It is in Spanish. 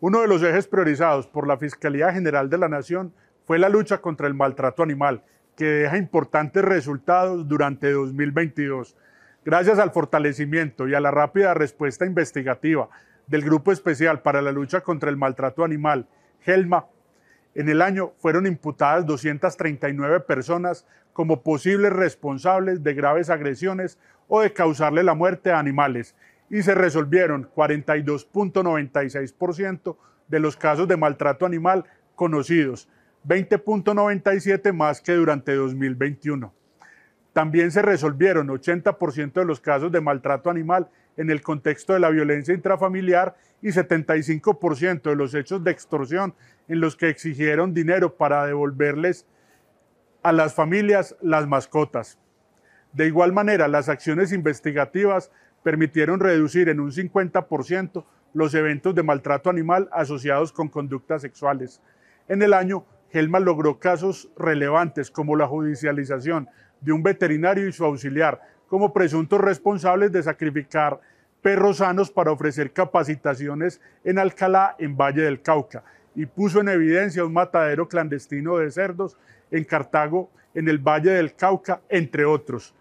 Uno de los ejes priorizados por la Fiscalía General de la Nación fue la lucha contra el maltrato animal, que deja importantes resultados durante 2022. Gracias al fortalecimiento y a la rápida respuesta investigativa del Grupo Especial para la Lucha contra el Maltrato Animal, GELMA, en el año fueron imputadas 239 personas como posibles responsables de graves agresiones o de causarle la muerte a animales y se resolvieron 42.96% de los casos de maltrato animal conocidos, 20.97 más que durante 2021. También se resolvieron 80% de los casos de maltrato animal en el contexto de la violencia intrafamiliar y 75% de los hechos de extorsión en los que exigieron dinero para devolverles a las familias las mascotas. De igual manera, las acciones investigativas permitieron reducir en un 50% los eventos de maltrato animal asociados con conductas sexuales. En el año, Gelma logró casos relevantes como la judicialización de un veterinario y su auxiliar como presuntos responsables de sacrificar perros sanos para ofrecer capacitaciones en Alcalá, en Valle del Cauca, y puso en evidencia un matadero clandestino de cerdos en Cartago, en el Valle del Cauca, entre otros.